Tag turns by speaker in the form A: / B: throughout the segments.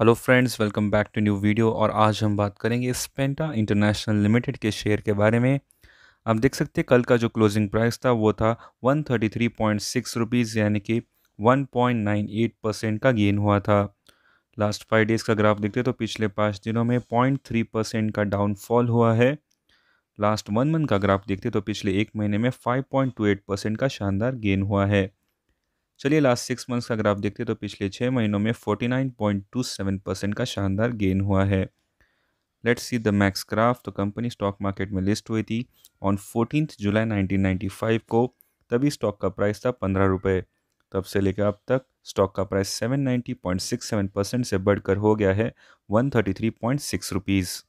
A: Hello friends welcome back to new video और आज हम बात करेंगे स्पेंटा इंटरनेशनल लिमिटेड के शेयर के बारे में आप देख सकते हैं कल का जो क्लोजिंग प्राइस था वो था one thirty three point six rupees यानी कि one point nine eight percent का गेन हुआ था लास्ट फाइव डेज़ का ग्राफ देखते तो पिछले पाँच दिनों में पॉइंट थ्री परसेंट का डाउनफॉल हुआ है लास्ट वन मंथ का ग्राफ देखते तो पिछले एक महीने में five point two eight percent का शानदार गेन हुआ है चलिए लास्ट सिक्स मंथ्स का ग्राफ देखते हैं तो पिछले छः महीनों में सेवन परसेंट का शानदार गेन हुआ है let see the max graph तो कंपनी स्टॉक मार्केट में लिस्ट हुई थी ऑन फोर्टीन जुलाई नाइनटीन को तभी स्टॉक का प्राइस था पंद्रह रुपये तब से लेकर अब तक स्टॉक का price seven ninety point six seven percent से बढ़कर हो गया है one thirty three point six rupees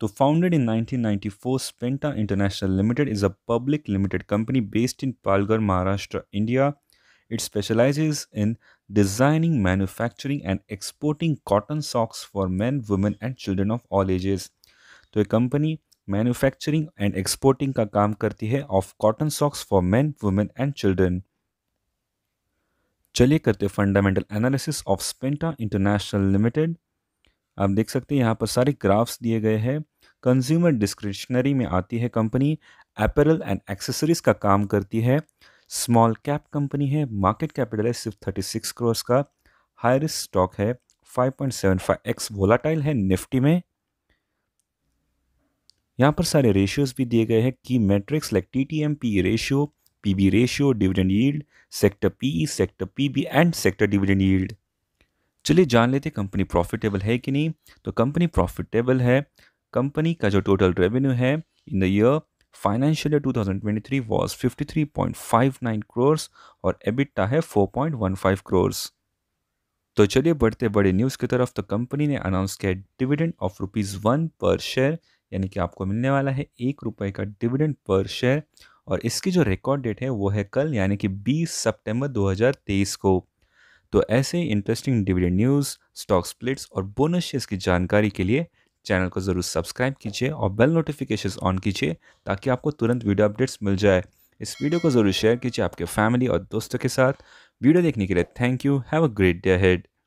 A: तो founded in 1994 Spenta international limited is a public limited company based in Palghar Maharashtra India It specializes in designing, manufacturing, and exporting cotton socks for men, women, and children of all ages. तो ये company manufacturing and exporting का काम करती है of cotton socks for men women and children चलिए करते fundamental analysis of Spenta international limited आप देख सकते हैं यहाँ पर सारे ग्राफ्स दिए गए हैं कंज्यूमर डिस्क्रिशनरी में आती है कंपनी एपरल एंड एक्सेसरीज का काम करती है स्मॉल कैप कंपनी है मार्केट कैपिटल है सिर्फ थर्टी सिक्स क्रोर्स का हाई रिस्क स्टॉक है five point seven five X volatile है निफ्टी में यहाँ पर सारे रेशियोज भी दिए गए हैं की metrics like T T M P ratio P B ratio dividend yield sector P sector P B and sector dividend yield चलिए जान लेते कंपनी प्रॉफिटेबल है कि नहीं तो कंपनी प्रॉफिटेबल है कंपनी का जो टोटल रेवेन्यू है in the year financial year 2023 was 53.59 crores और एबिटा है 4.15 करोर्स तो चलिए बढ़ते बड़े न्यूज़ की तरफ तो कंपनी ने अनाउंस किया dividend of rupees one per share यानी कि आपको मिलने वाला है एक रुपए का डिविडेंड पर शेयर और इसकी जो रिकॉर्ड डेट है वो है कल यानी कि 20 सितंबर 2023 को तो ऐसे interesting dividend news stock splits और बोनस शेयर्स की जानकारी के लिए चैनल को ज़रूर सब्सक्राइब कीजिए और बेल नोटिफिकेशन ऑन कीजिए ताकि आपको तुरंत वीडियो अपडेट्स मिल जाए इस वीडियो को ज़रूर शेयर कीजिए आपके फैमिली और दोस्तों के साथ वीडियो देखने के लिए thank you have a great day head